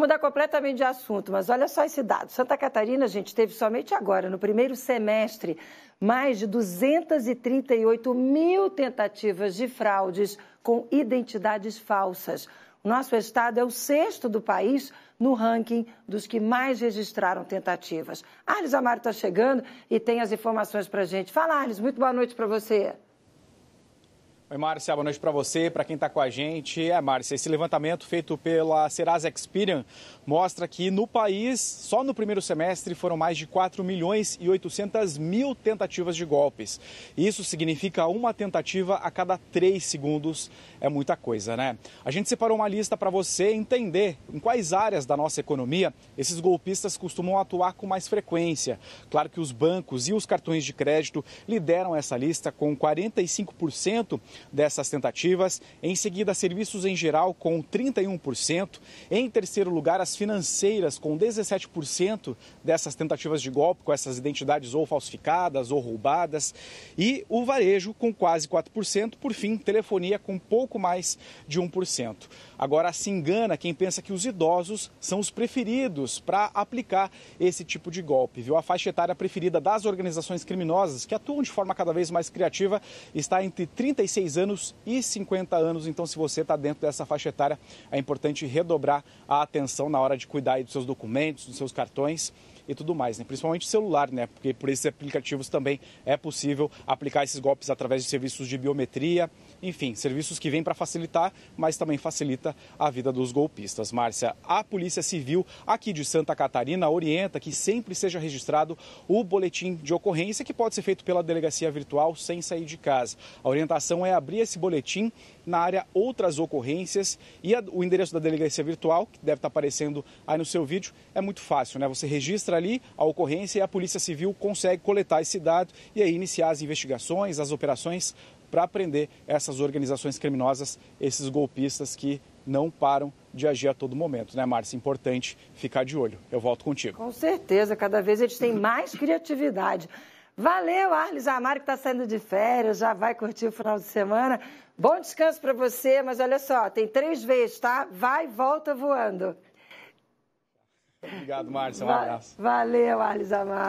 Vamos mudar completamente de assunto, mas olha só esse dado. Santa Catarina, a gente teve somente agora, no primeiro semestre, mais de 238 mil tentativas de fraudes com identidades falsas. O nosso estado é o sexto do país no ranking dos que mais registraram tentativas. Arles Amaro está chegando e tem as informações para a gente. Fala, Arles, muito boa noite para você. Oi, Márcia, boa noite para você, para quem está com a gente. É, Márcia, esse levantamento feito pela Serasa Experian mostra que no país, só no primeiro semestre, foram mais de 4 milhões e 800 mil tentativas de golpes. Isso significa uma tentativa a cada 3 segundos. É muita coisa, né? A gente separou uma lista para você entender em quais áreas da nossa economia esses golpistas costumam atuar com mais frequência. Claro que os bancos e os cartões de crédito lideram essa lista com 45% dessas tentativas. Em seguida, serviços em geral com 31%. Em terceiro lugar, as financeiras com 17% dessas tentativas de golpe com essas identidades ou falsificadas ou roubadas. E o varejo com quase 4%. Por fim, telefonia com pouco mais de 1%. Agora se engana quem pensa que os idosos são os preferidos para aplicar esse tipo de golpe, viu? A faixa etária preferida das organizações criminosas que atuam de forma cada vez mais criativa está entre 36 16 anos e 50 anos. Então, se você está dentro dessa faixa etária, é importante redobrar a atenção na hora de cuidar dos seus documentos, dos seus cartões e tudo mais, né? principalmente celular, né? porque por esses aplicativos também é possível aplicar esses golpes através de serviços de biometria, enfim, serviços que vêm para facilitar, mas também facilita a vida dos golpistas. Márcia, a Polícia Civil aqui de Santa Catarina orienta que sempre seja registrado o boletim de ocorrência que pode ser feito pela delegacia virtual sem sair de casa. A orientação é a abrir esse boletim na área Outras Ocorrências e a, o endereço da delegacia virtual, que deve estar aparecendo aí no seu vídeo, é muito fácil, né? Você registra ali a ocorrência e a Polícia Civil consegue coletar esse dado e aí iniciar as investigações, as operações para prender essas organizações criminosas, esses golpistas que não param de agir a todo momento, né, Márcia? Importante ficar de olho. Eu volto contigo. Com certeza, cada vez eles têm mais criatividade. Valeu, Arles Amaro, que está saindo de férias, já vai curtir o final de semana. Bom descanso para você, mas olha só, tem três vezes, tá? Vai e volta voando. Obrigado, Márcia. Um abraço. Valeu, Arles Amaro.